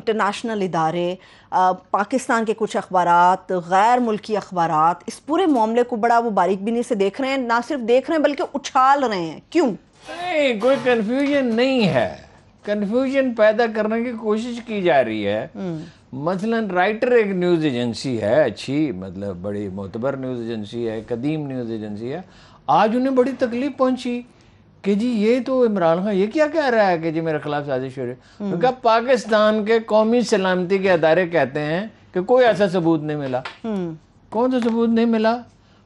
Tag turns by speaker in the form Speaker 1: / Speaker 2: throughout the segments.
Speaker 1: International इदारे पाकिस्तान के कुछ अखबार गैर मुल्की अखबार इस पूरे मामले को बड़ा वो बारीक से देख रहे हैं ना सिर्फ देख रहे हैं बल्कि उछाल रहे हैं क्यों नहीं कोई कन्फ्यूजन नहीं है कन्फ्यूजन पैदा करने की कोशिश की जा रही है मसलन राइटर एक न्यूज़ एजेंसी है अच्छी मतलब बड़ी मोतबर न्यूज़ एजेंसी है कदीम न्यूज़ एजेंसी है आज उन्हें बड़ी तकलीफ पहुंची कि जी ये तो इमरान खान ये क्या कह रहा है कि जी मेरे खिलाफ साजिश हो रही है तो पाकिस्तान के कौमी सलामती के अदारे कहते हैं कि कोई ऐसा सबूत नहीं मिला हम्म। कौन सा सबूत नहीं मिला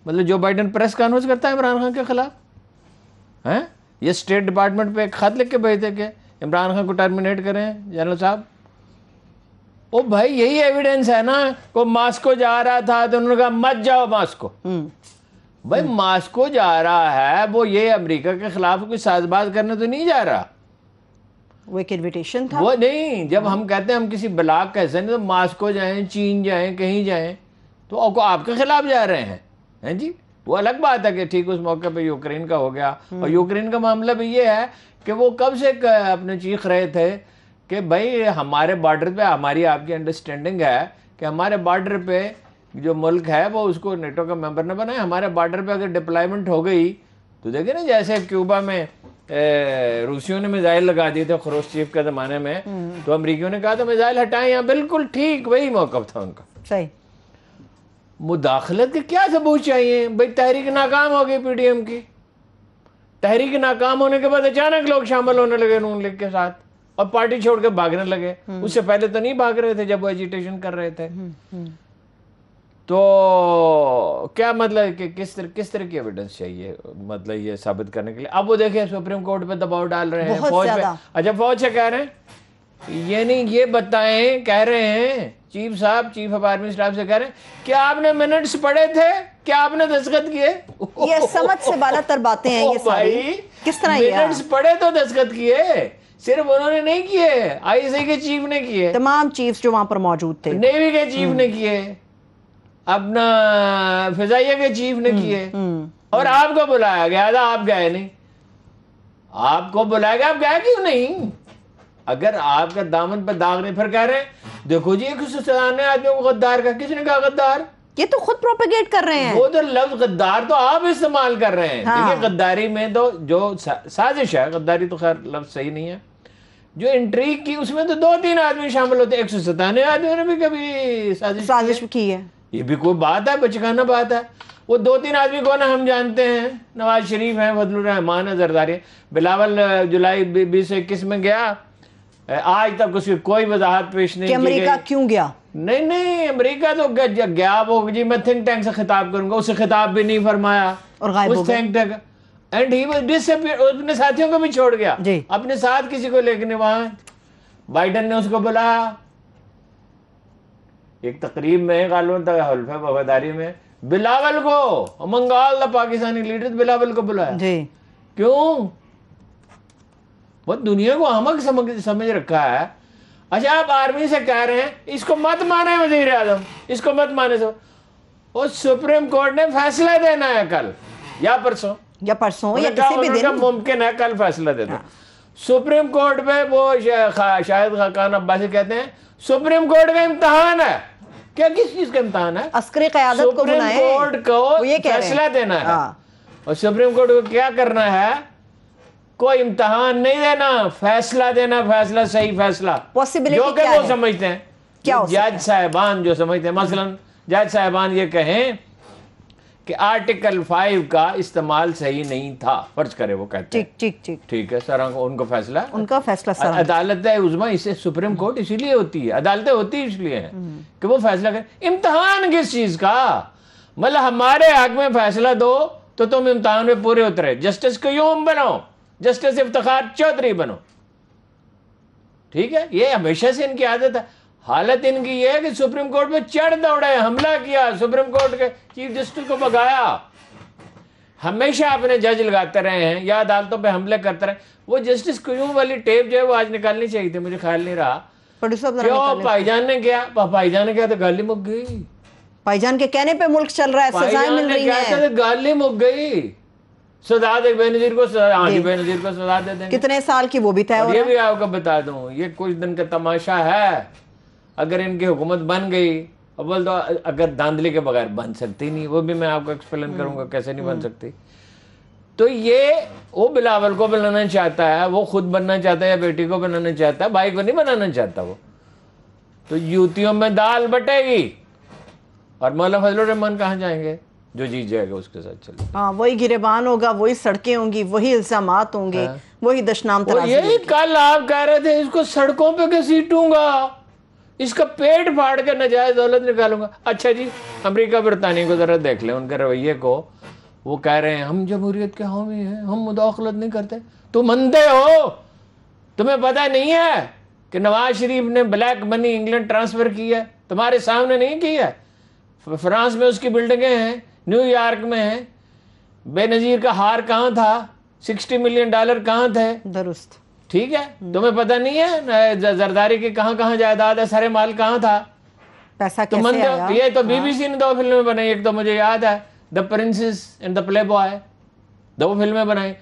Speaker 1: मतलब जो बाइडन प्रेस कॉन्फ्रेंस करता है इमरान खान के खिलाफ हैं ये स्टेट डिपार्टमेंट पे एक खत लिख के भेजते कि इमरान खान को टर्मिनेट करें जनरल साहब ओ भाई यही एविडेंस है ना को मास्को जा रहा था तो उन्होंने कहा मत जाओ मास्को हम्म। भाई हम्म। मास्को जा रहा है वो ये अमेरिका के खिलाफ कोई साजबाज करने तो नहीं जा रहा वो एक इन्विटेशन था वो नहीं जब हम कहते हैं हम किसी ब्लाक का हिस्सा नहीं तो मास्को जाएं चीन जाएं कहीं जाएं तो आपको आपके खिलाफ जा रहे हैं हैं जी वो अलग बात है कि ठीक उस मौके पे यूक्रेन का हो गया हम्म। और यूक्रेन का मामला भी ये है कि वो कब से अपने चीख रहे थे कि भाई हमारे बॉर्डर पे हमारी आपकी अंडरस्टैंडिंग है कि हमारे बॉर्डर पे जो मुल्क है वो उसको नेटो का मेंबर ना बनाए हमारे बॉर्डर पे अगर डिप्लॉयमेंट हो गई तो देखिए ना जैसे क्यूबा में रूसियों ने मिज़ाइल लगा दिए थे खरोश चीफ के ज़माने में हम्म, हम्म। तो अमरीकियों ने कहा था तो मिज़ाइल हटाए यहाँ बिल्कुल ठीक वही मौका था उनका सही मुदाखलत के क्या सबूत चाहिए भाई तहरीक नाकाम हो गई पीडीएम की तहरीक नाकाम होने के बाद अचानक लोग शामिल होने लगे नून लीग के साथ और पार्टी छोड़ के भागने लगे हम्म। उससे पहले तो नहीं भाग रहे थे जब वो एजिटेशन कर रहे थे तो क्या मतलब कि किस तरह किस तरह की एविडेंस चाहिए मतलब ये साबित करने के लिए अब वो देखे सुप्रीम कोर्ट पे दबाव डाल रहे हैं फौज पे अच्छा फौज से कह रहे हैं ये नहीं ये बताएं कह रहे हैं चीफ साहब चीफ ऑफ आर्मी स्टाफ से कह रहे हैं क्या आपने मिनट्स पढ़े थे क्या आपने दस्तखत किए ये समझ से बालातर बातें हैं ये सारी किस तरह मिनट्स पढ़े तो दस्तखत किए सिर्फ उन्होंने नहीं किए आईसी के चीफ ने किए तमाम चीफ जो वहां पर मौजूद थे नेवी के चीफ ने किए अपना फिजाइया के चीफ ने किए हम्म, और हम्म। आपको बुलाया गया था आप गए नहीं आपको बुलाया गया आप गए क्यों नहीं अगर आपका दामन पर दाग नहीं फिर कह रहे हैं देखो जी एक ने आदमी को गद्दार का किसने कहा गद्दार ये तो खुद प्रोपेगेट कर रहे हैं वो तो लफ्ज गद्दार तो आप इस्तेमाल कर रहे हैं हाँ। देखिए गद्दारी में तो जो साजिश है गद्दारी तो खैर लफ्ज सही नहीं है जो इंट्रीक की उसमें तो दो तीन आदमी शामिल होते हैं एक सौ सतानवे आदमियों ने भी कभी साजिश साजिश की है ये भी कोई बात है बचकाना बात है वो दो तीन आदमी कौन है हम जानते हैं नवाज शरीफ है वजलरहमान है जरदारी बिलावल जुलाई बीस इक्कीस में गया आज तक उसकी कोई वजाहत पेश नहीं अमेरिका क्यों गया नहीं नहीं अमेरिका तो गया वो जी मैं थिंक टैंक से खिताब करूंगा उसे खिताब भी नहीं फरमाया और उस think tank and he was disappear अपने साथियों को भी छोड़ गया अपने साथ किसी को लेकर वहां बाइडन ने उसको बुलाया एक तकरीब में गालों तक हल्फे वफादारी में बिलावल को मंगाल द पाकिस्तानी लीडर बिलावल को बुलाया जी क्यों वो दुनिया को हमक समझ समझ रखा है अच्छा आप आर्मी से कह रहे हैं इसको मत माने वजीर आजम इसको मत माने सो उस सुप्रीम कोर्ट ने फैसला देना है कल या परसों या परसों या किसी भी दिन मुमकिन है कल फैसला देना हाँ। सुप्रीम कोर्ट में वो शाहिद खान अब्बासी कहते हैं सुप्रीम कोर्ट में इम्तहान है क्या किस चीज का इम्तहान है अस्करी क्यादत को कोर्ट को ये फैसला देना है हाँ। और सुप्रीम कोर्ट को क्या करना है कोई इम्तहान नहीं देना फैसला देना फैसला सही फैसला पॉसिबिलिटी क्या वो समझते हैं क्या जज साहेबान जो समझते हैं मसलन जज साहेबान ये कहें कि आर्टिकल फाइव का इस्तेमाल सही नहीं था फर्ज करे वो कहते ठीक ठीक ठीक ठीक है सर उनका फैसला उनका फैसला सर अदालत उजमा इसे सुप्रीम कोर्ट इसीलिए होती है अदालतें होती इसलिए है हम्म। कि वो फैसला करें इम्तहान किस चीज का मतलब हमारे हक में फैसला दो तो तुम इम्तहान में पूरे उतरे जस्टिस क्यूम बनो जस्टिस इफ्तार चौधरी बनो ठीक है ये हमेशा से इनकी आदत है हालत इनकी यह है कि सुप्रीम कोर्ट में चढ़ दौड़े हमला किया सुप्रीम कोर्ट के चीफ जस्टिस को भगाया हमेशा अपने जज लगाते रहे हैं या अदालतों पे हमले करते रहे वो जस्टिस क्यों वाली टेप जो है वो आज निकालनी चाहिए थी मुझे ख्याल नहीं रहा क्यों भाईजान ने क्या भाईजान ने क्या तो गाली मुक गई भाईजान के कहने पे मुल्क चल रहा है सजाएं मिल रही हैं गाली मुक गई सजा दे बेनजीर को सजा हाँ दे बेनजीर को सजा दे देंगे कितने साल की वो भी तय ये भी आपको बता दूं ये कुछ दिन का तमाशा है अगर इनकी हुकूमत बन गई अव्वल तो अगर धांधली के बगैर बन सकती नहीं वो भी मैं आपको एक्सप्लेन हम्म, करूंगा कैसे नहीं बन हम्म। सकती तो ये वो बिलावल को बनाना चाहता है वो खुद बनना चाहता है या बेटी को बनाना चाहता है भाई को नहीं बनाना चाहता वो तो युतियों में दाल बटेगी और मौला रहमान कहाँ जाएंगे जो जीत जाएगा उसके साथ चले हाँ वही गिरेबान होगा वही सड़कें होंगी वही इल्जाम होंगे हाँ। वही दशनाम यही कल आप कह रहे थे इसको सड़कों पे घसीटूंगा इसका पेट फाड़ के नजायज दौलत निकालूंगा अच्छा जी अमरीका बरतानिया को ज़रा देख ले उनके रवैये को वो कह रहे हैं हम जमहूरियत के हामी हैं हम मुदाखलत नहीं करते तुम अंधे हो तुम्हें पता नहीं है कि नवाज शरीफ ने ब्लैक मनी इंग्लैंड ट्रांसफ़र की है तुम्हारे सामने नहीं की है फ्रांस में उसकी बिल्डिंगें हैं न्यूयॉर्क में हैं बेनज़ीर का हार कहाँ था सिक्सटी मिलियन डॉलर कहाँ थे दुरुस्त ठीक है तुम्हें पता नहीं है जरदारी की कहाँ कहाँ जायदाद है सारे माल कहाँ था पैसा तो कैसे आया? ये तो हाँ। बीबीसी ने दो फिल्में बनाई एक तो मुझे याद है the princess and the playboy दो फिल्में बनाई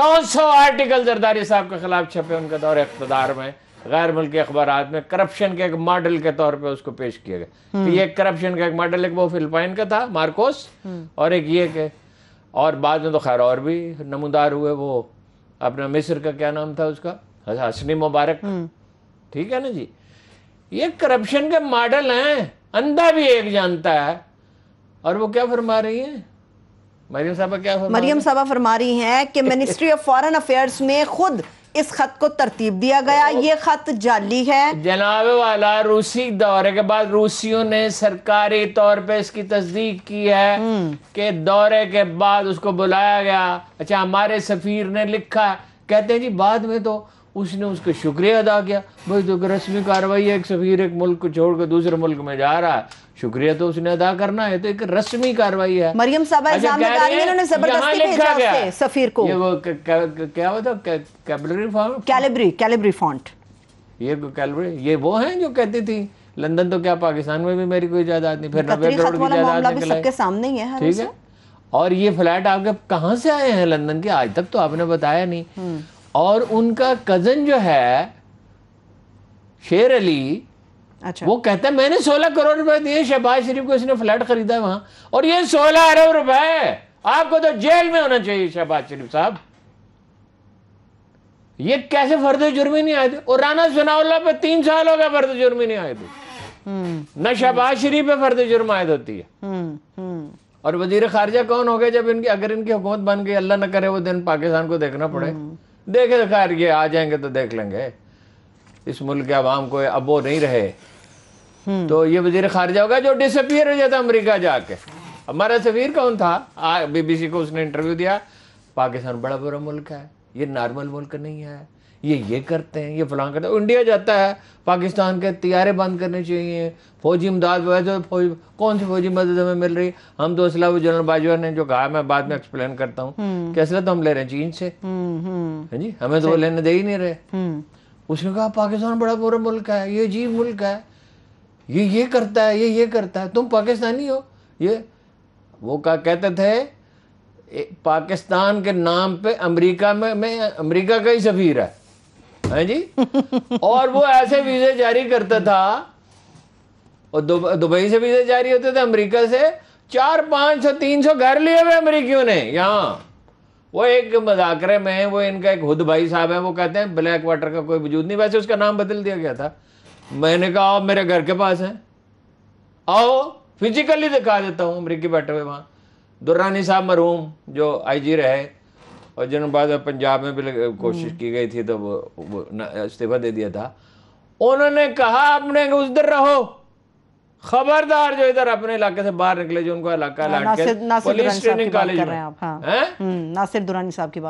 Speaker 1: 900 आर्टिकल जरदारी साहब के खिलाफ छपे उनके दौर इकतदार में गैर मुल्की अखबार में करप्शन के एक मॉडल के तौर पे उसको पेश किया गया तो हम्म। ये करप्शन का एक मॉडल एक वो फिलिपाइन का था मार्कोस हम्म। और एक ये के और बाद में तो खैर और भी नमूदार हुए वो अपना मिस्र का क्या नाम था उसका हसनी मुबारक हम्म। ठीक है ना जी ये करप्शन के मॉडल हैं अंधा भी एक जानता है और वो क्या फरमा रही है मरियम साहबा क्या मरियम साहबा फरमा रही हैं कि मिनिस्ट्री ऑफ फॉरेन अफेयर्स में खुद इस खत को तरतीब दिया गया ये खत जाली है जनाब वाला रूसी दौरे के बाद रूसियों ने सरकारी तौर पे इसकी तस्दीक की है हम्म। कि दौरे के बाद उसको बुलाया गया अच्छा हमारे सफीर ने लिखा कहते हैं जी बाद में तो उसने उसका शुक्रिया अदा किया भाई तो रस्मी कार्रवाई है एक सफीर एक मुल्क को छोड़कर दूसरे मुल्क में जा रहा है शुक्रिया तो उसने अदा करना है तो एक रस्मी कार्रवाई है मरियम साहबा अच्छा, जबरदस्ती ये वो है कैलिब्री ये वो हैं जो कहती थी लंदन तो क्या पाकिस्तान में भी मेरी कोई जायदाद नहीं फिर नब्बे करोड़ की जायदाद सबके सामने ही है ठीक है और ये फ्लैट आपके कहाँ से आए हैं लंदन के आज तक तो आपने बताया नहीं हम्म। और उनका कजन जो है शेर अली अच्छा वो कहता है मैंने सोलह करोड़ रुपए दिए शहबाज शरीफ को इसने फ्लैट खरीदा है वहां और ये सोलह अरब रुपए आपको तो जेल में होना चाहिए शहबाज शरीफ साहब ये कैसे फर्द जुर्मी नहीं आए थे और राना सुनाउल्ला पे तीन साल हो गया फर्द जुर्मी नहीं आए थे हम्म। न शहबाज शरीफ पे फर्द जुर्म आयद होती है और वजीर खारजा कौन हो गया जब इनकी अगर इनकी हुकूमत बन गई अल्लाह न करे वो दिन पाकिस्तान को देखना पड़े हम्म। देखे तो खैर ये आ जाएंगे तो देख लेंगे इस मुल्क के आवाम को अब वो नहीं रहे तो ये वजीर खारजा होगा जो डिसअपियर हो जाता अमरीका जाके हमारा सफीर कौन था बीबीसी को उसने इंटरव्यू दिया पाकिस्तान बड़ा बुरा मुल्क है ये नॉर्मल मुल्क नहीं है ये ये करते हैं ये फलान करते हैं इंडिया जाता है पाकिस्तान के तैयारे बंद करने चाहिए फौजी इमदाद वैसे फौज कौन सी फौजी मदद हमें मिल रही है हम तो असला जनरल बाजवा ने जो कहा मैं बाद में एक्सप्लेन करता हूँ हम्म। कैसे तो हम ले रहे हैं चीन से हम्म, हम्म। हाँ जी हमें तो लेने दे ही नहीं रहे उसने कहा पाकिस्तान बड़ा बुरा मुल्क है ये अजीब मुल्क है ये ये करता है ये ये करता है तुम पाकिस्तानी हो ये वो क्या कहते थे पाकिस्तान के नाम पे अमेरिका में मैं अमेरिका का ही सफीर है हैं जी और वो ऐसे वीजे जारी करता था और दुबई से वीजे जारी होते थे अमेरिका से चार पांच सौ तीन सौ घर लिए हुए अमेरिकियों ने यहाँ वो एक मजाक में वो इनका एक हुद भाई साहब है वो कहते हैं ब्लैक वाटर का कोई वजूद नहीं वैसे उसका नाम बदल दिया गया था मैंने कहा आओ मेरे घर के पास है आओ फिजिकली दिखा देता हूँ अमरीकी बैठे हुए वहाँ दुर्रानी साहब मरूम जो आईजी रहे और जिन्होंने बाद पंजाब में भी कोशिश हम्म। की गई थी तो वो, वो इस्तीफा दे दिया था उन्होंने कहा आपने उस रहो खबरदार जो इधर अपने इलाके से बाहर निकले जो उनको इलाका हाँ, पुलिस ट्रेनिंग कॉलेज में हाँ। हम्म, नासिर दुरानी साहब की बात